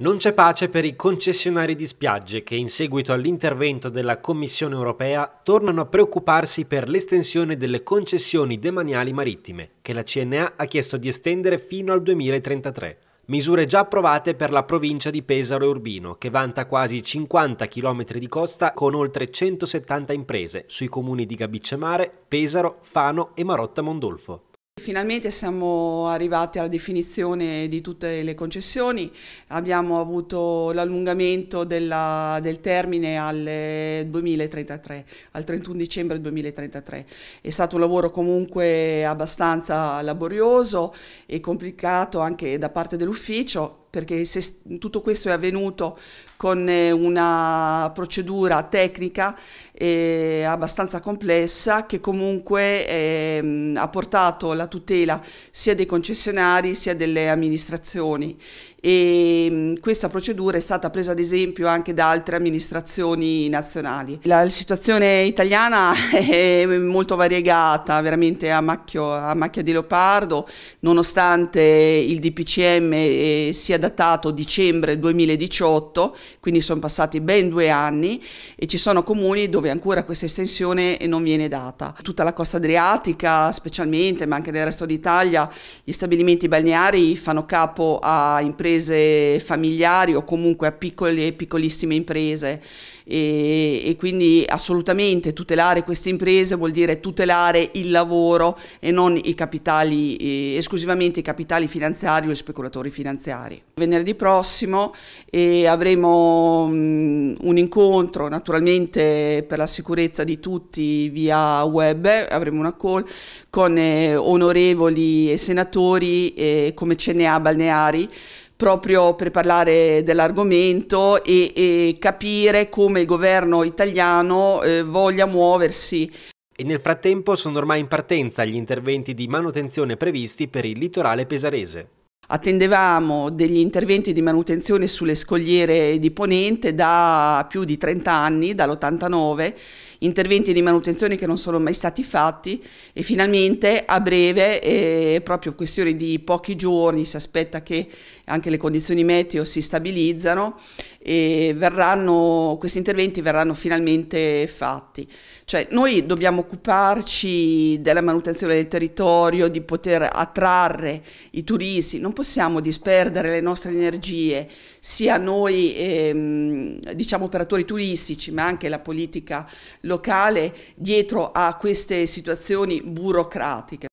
Non c'è pace per i concessionari di spiagge che in seguito all'intervento della Commissione europea tornano a preoccuparsi per l'estensione delle concessioni demaniali marittime che la CNA ha chiesto di estendere fino al 2033. Misure già approvate per la provincia di Pesaro e Urbino, che vanta quasi 50 km di costa con oltre 170 imprese sui comuni di Gabicemare, Pesaro, Fano e Marotta Mondolfo. Finalmente siamo arrivati alla definizione di tutte le concessioni, abbiamo avuto l'allungamento del termine al, 2033, eh, al 31 dicembre 2033. È stato un lavoro comunque abbastanza laborioso e complicato anche da parte dell'ufficio, perché se tutto questo è avvenuto con eh, una procedura tecnica eh, abbastanza complessa che comunque eh, ha portato la tutela sia dei concessionari sia delle amministrazioni e ehm, questa procedura è stata presa ad esempio anche da altre amministrazioni nazionali. La, situazione italiana è molto variegata, veramente a, macchio, a macchia di leopardo, nonostante il DPCM sia datato dicembre 2018, quindi sono passati ben due anni e ci sono comuni dove ancora questa estensione non viene data. Tutta la costa adriatica specialmente, ma anche nel resto d'Italia, gli stabilimenti balneari fanno capo a imprese imprese familiari o comunque a piccole e piccolissime imprese e, e, quindi assolutamente tutelare queste imprese vuol dire tutelare il lavoro e non i capitali, eh, esclusivamente i capitali finanziari o i speculatori finanziari. Venerdì prossimo eh, avremo mh, un incontro naturalmente per la sicurezza di tutti via web, avremo una call con eh, onorevoli e senatori come CNA balneari proprio per parlare dell'argomento e, e capire come il governo italiano eh, voglia muoversi. E nel frattempo sono ormai in partenza gli interventi di manutenzione previsti per il litorale pesarese. Attendevamo degli interventi di manutenzione sulle scogliere di Ponente da più di 30 anni, dall'89, interventi di manutenzione che non sono mai stati fatti e finalmente a breve, è proprio questione di pochi giorni, si aspetta che anche le condizioni meteo si stabilizzano e verranno, questi interventi verranno finalmente fatti. Cioè noi dobbiamo occuparci della manutenzione del territorio, di poter attrarre i turisti, non possiamo disperdere le nostre energie, sia noi ehm, diciamo operatori turistici, ma anche la politica locale locale dietro a queste situazioni burocratiche.